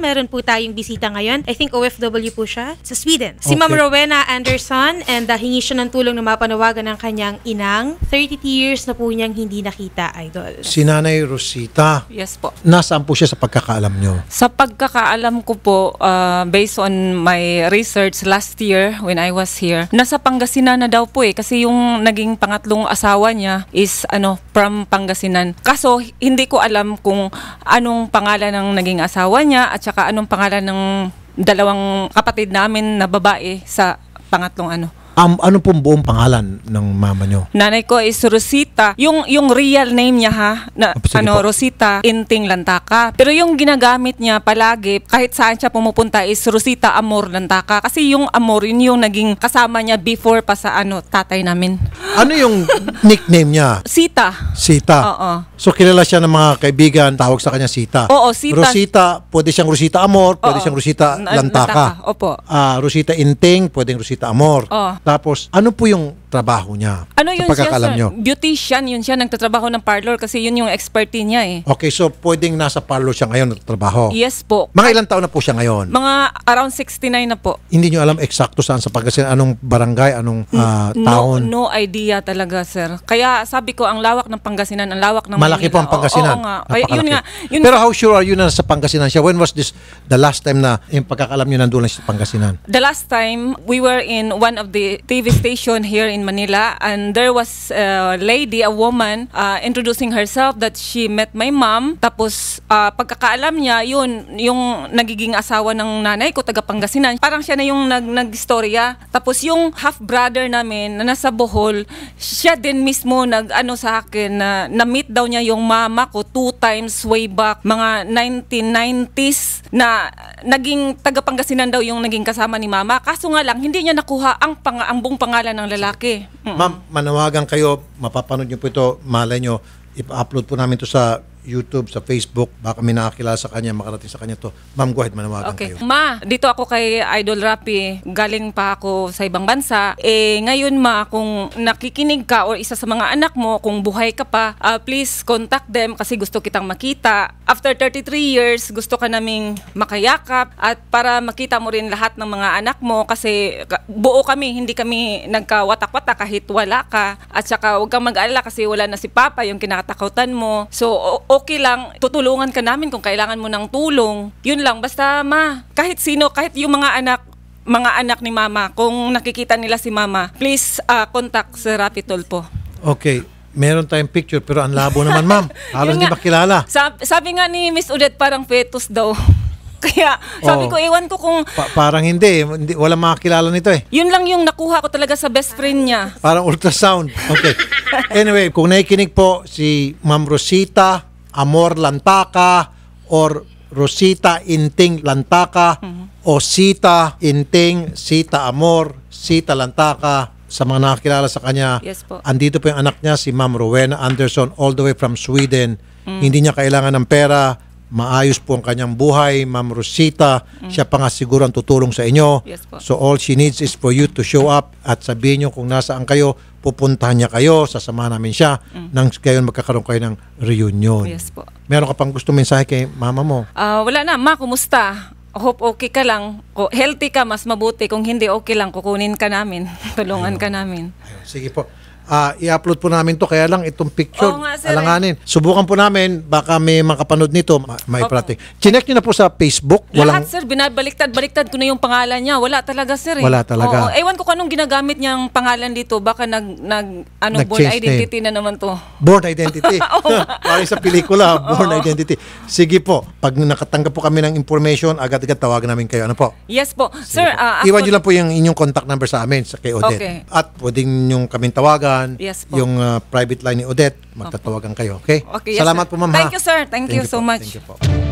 Meron po tayong bisita ngayon. I think OFW po siya sa Sweden. Si okay. Ma'am Rowena Anderson and uh, siya ng tulong na mapanawagan ng kanyang inang. 32 years na po niyang hindi nakita, Idol. Si Nanay Rosita. Yes po. Nasaan po siya sa pagkakaalam niyo? Sa pagkakaalam ko po, uh, based on my research last year when I was here, nasa Pangasinan na daw po eh. Kasi yung naging pangatlong asawa niya is ano from Pangasinan. Kaso hindi ko alam kung anong pangalan ng naging asawa niya at tsaka anong pangalan ng dalawang kapatid namin na babae sa pangatlong ano Um, ano pong buong pangalan ng mama nyo? Nanay ko is Rosita. Yung yung real name niya ha, na, oh, ano po. Rosita Inting Lantaka. Pero yung ginagamit niya palagi kahit saan siya pumupunta is Rosita Amor Lantaka kasi yung Amor yun yung naging kasama niya before pa sa ano tatay namin. Ano yung nickname niya? Sita. Sita. Oo. So kilala siya ng mga kaibigan, tawag sa kanya Sita. Oo, Sita. Rosita, pwede siyang Rosita Amor, pwede Oo. siyang Rosita Lantaka. Lantaka. Opo. Ah, uh, Rosita Inting, pwedeng Rosita Amor. Oo. Tapos, ano po yung trabaho niya. Ano yun siya? Sir? Nyo. Beautician yun siya, nagtatrabaho ng parlor kasi yun yung expertise niya eh. Okay, so pwedeng nasa parlor siya ngayon nagtatrabaho? Yes po. Mga ilang taon na po siya ngayon? Mga around 69 na po. Hindi niyo alam eksakto saan sa pagkasin, anong barangay, anong uh, no, taon? No idea talaga sir. Kaya sabi ko, ang lawak ng Pangasinan, ang lawak ng Malaki Manila. po ang Pangasinan. Oo, oo nga. Kaya, yun nga. Yun Pero how sure are you na sa Pangasinan siya? When was this the last time na yung pagkakalam niyo nandoon lang sa Pangasinan? The last time, we were in one of the TV station here in in Manila, and there was a lady, a woman, uh, introducing herself that she met my mom. Tapos uh, pagkakaalam niya, yun, yung nagiging asawa ng nanay ko, taga Pangasinan. Parang siya na yung nag nagstorya. Tapos yung half-brother namin na nasa Bohol, siya din mismo nag-ano sa akin na na-meet daw niya yung mama ko two times way back, mga 1990s na naging taga Pangasinan daw yung naging kasama ni mama. Kaso nga lang, hindi niya nakuha ang, pang ang buong pangalan ng lalaki. Pwede. Ma'am, manawagan kayo, mapapanood nyo po ito, malay nyo, ipa-upload po namin ito sa YouTube, sa Facebook, baka may nakakilala sa kanya, makarating sa kanya to. Ma'am, go ahead, manawagan okay. kayo. Ma, dito ako kay Idol Rapi, galing pa ako sa ibang bansa. Eh, ngayon ma, kung nakikinig ka or isa sa mga anak mo, kung buhay ka pa, uh, please contact them kasi gusto kitang makita After 33 years, gusto ka naming makayakap at para makita mo rin lahat ng mga anak mo kasi buo kami, hindi kami nagkawatak-watak kahit wala ka. At saka huwag kang mag-alala kasi wala na si Papa yung kinatakutan mo. So okay lang, tutulungan ka namin kung kailangan mo ng tulong. Yun lang, basta ma, kahit sino, kahit yung mga anak, mga anak ni Mama, kung nakikita nila si Mama, please uh, contact si Rapi po. Okay meron tayong picture pero ang labo naman ma'am. Halos hindi makilala. Sabi, sabi nga ni Miss Odette parang fetus daw. Kaya sabi oh, ko, ewan ko kung... Pa- parang hindi, hindi. Walang makakilala nito eh. Yun lang yung nakuha ko talaga sa best friend niya. Parang ultrasound. Okay. anyway, kung nakikinig po si Ma'am Rosita Amor Lantaka or Rosita Inting Lantaka mm-hmm. o Sita Inting, Sita Amor, Sita Lantaka, sa mga nakakilala sa kanya. Yes po. Andito po yung anak niya, si Ma'am Rowena Anderson, all the way from Sweden. Mm. Hindi niya kailangan ng pera. Maayos po ang kanyang buhay, Ma'am Rosita. Mm. Siya pa nga siguro ang tutulong sa inyo. Yes po. So all she needs is for you to show up at sabihin niyo kung nasaan kayo, pupuntahan niya kayo, sasamahan namin siya, mm. nang kayo magkakaroon kayo ng reunion. Yes po. Meron ka pang gusto mensahe kay mama mo? Uh, wala na, ma, kumusta? hope okay ka lang, healthy ka, mas mabuti. Kung hindi okay lang, kukunin ka namin. Tulungan ka namin. Ayun. Sige po. Ah, i-upload po namin to kaya lang itong picture nga, eh. alanganin. Subukan po namin baka may makapanood nito, ma- may Opo. prating. Chinek niyo na po sa Facebook, Lahat, sir, binabaliktad-baliktad ko na yung pangalan niya. Wala talaga, sir. eh. Wala talaga. Oo, ewan ko kanong ginagamit niyang pangalan dito. Baka nag, nag ano, born identity na naman to. Born Identity. Parang sa pelikula, Born Identity. Sige po, pag nakatanggap po kami ng information, agad-agad tawagan namin kayo. Ano po? Yes po. sir, ah, Iwan niyo lang po yung inyong contact number sa amin, sa kay Odette. Okay. At pwedeng niyong kami tawagan pag yes, po. yung uh, private line ni Odette. Magtatawagan kayo, okay? okay yes, Salamat sir. po, ma'am. Thank you, sir. Thank, Thank you, you so po. much. Thank you po.